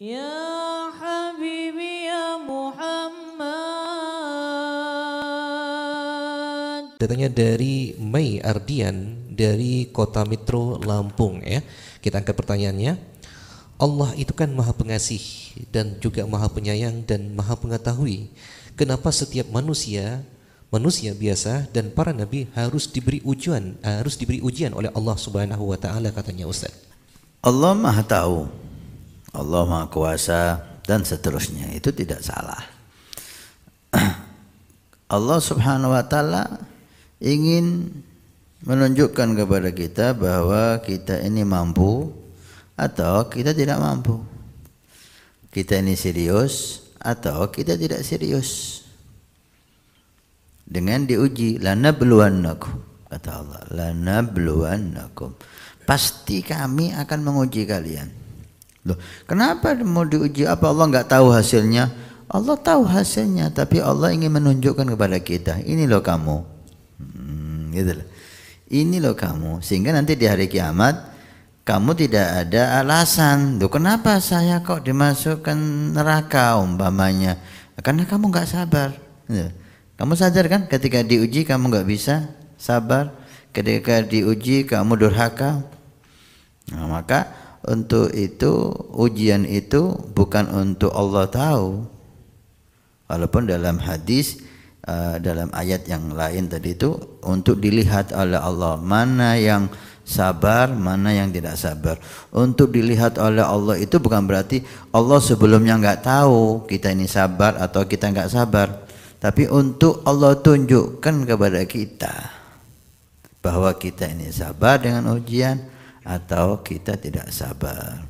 Ya Habibi ya Muhammad. Datangnya dari Mei Ardian dari Kota Metro Lampung ya. Kita angkat pertanyaannya. Allah itu kan Maha Pengasih dan juga Maha Penyayang dan Maha Pengetahui. Kenapa setiap manusia manusia biasa dan para nabi harus diberi ujian harus diberi ujian oleh Allah Subhanahu wa taala katanya Ustaz. Allah Maha tahu Allah Maha Kuasa dan seterusnya itu tidak salah. Allah Subhanahu wa taala ingin menunjukkan kepada kita bahwa kita ini mampu atau kita tidak mampu. Kita ini serius atau kita tidak serius. Dengan diuji lana lanabluwannakum kata Allah lanabluwannakum. Pasti kami akan menguji kalian. Loh, kenapa mau diuji? Apa Allah nggak tahu hasilnya? Allah tahu hasilnya, tapi Allah ingin menunjukkan kepada kita, ini loh kamu. Hmm, gitu loh. Ini loh kamu, sehingga nanti di hari kiamat kamu tidak ada alasan. Loh, kenapa saya kok dimasukkan neraka umpamanya? Karena kamu nggak sabar. Gitu. Kamu sadar kan ketika diuji kamu nggak bisa sabar. Ketika diuji kamu durhaka. Nah, maka untuk itu ujian itu bukan untuk Allah tahu walaupun dalam hadis eh, dalam ayat yang lain tadi itu untuk dilihat oleh Allah mana yang sabar mana yang tidak sabar untuk dilihat oleh Allah itu bukan berarti Allah sebelumnya nggak tahu kita ini sabar atau kita nggak sabar tapi untuk Allah tunjukkan kepada kita bahwa kita ini sabar dengan ujian atau kita tidak sabar.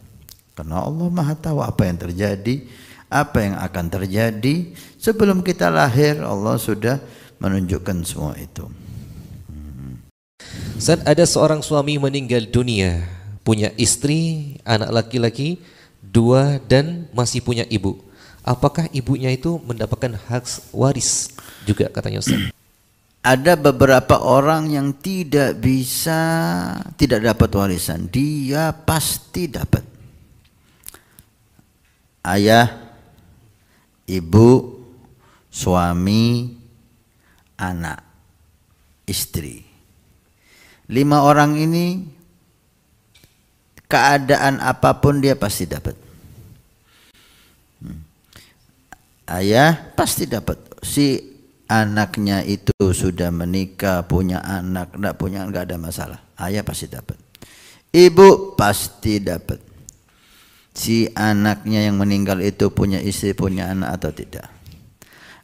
Karena Allah Maha tahu apa yang terjadi, apa yang akan terjadi sebelum kita lahir Allah sudah menunjukkan semua itu. Hmm. Saat ada seorang suami meninggal dunia, punya istri, anak laki-laki, dua dan masih punya ibu. Apakah ibunya itu mendapatkan hak waris juga katanya Ustaz? ada beberapa orang yang tidak bisa tidak dapat warisan dia pasti dapat ayah ibu suami anak istri lima orang ini keadaan apapun dia pasti dapat hmm. ayah pasti dapat si anaknya itu sudah menikah, punya anak, tidak punya nggak ada masalah. Ayah pasti dapat. Ibu pasti dapat. Si anaknya yang meninggal itu punya istri, punya anak atau tidak.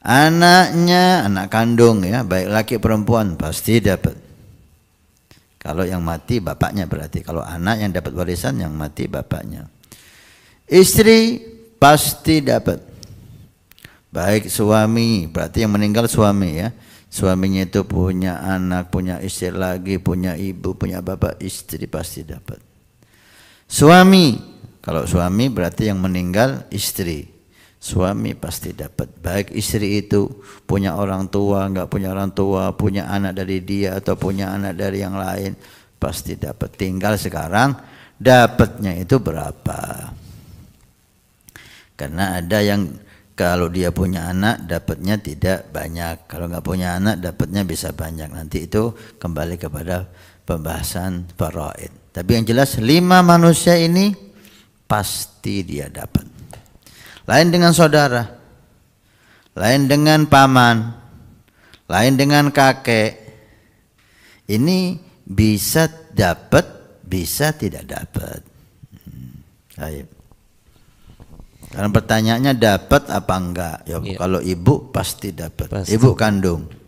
Anaknya, anak kandung ya, baik laki perempuan pasti dapat. Kalau yang mati bapaknya berarti, kalau anak yang dapat warisan yang mati bapaknya. Istri pasti dapat. Baik suami, berarti yang meninggal suami ya. Suaminya itu punya anak, punya istri lagi, punya ibu, punya bapak, istri pasti dapat. Suami, kalau suami berarti yang meninggal istri. Suami pasti dapat. Baik istri itu punya orang tua, nggak punya orang tua, punya anak dari dia atau punya anak dari yang lain, pasti dapat. Tinggal sekarang dapatnya itu berapa? Karena ada yang kalau dia punya anak dapatnya tidak banyak kalau nggak punya anak dapatnya bisa banyak nanti itu kembali kepada pembahasan faraid tapi yang jelas lima manusia ini pasti dia dapat lain dengan saudara lain dengan paman lain dengan kakek ini bisa dapat bisa tidak dapat hmm, Baik. Hmm. Karena pertanyaannya dapat apa enggak? Ya, ya. kalau ibu pasti dapat. Ibu kandung.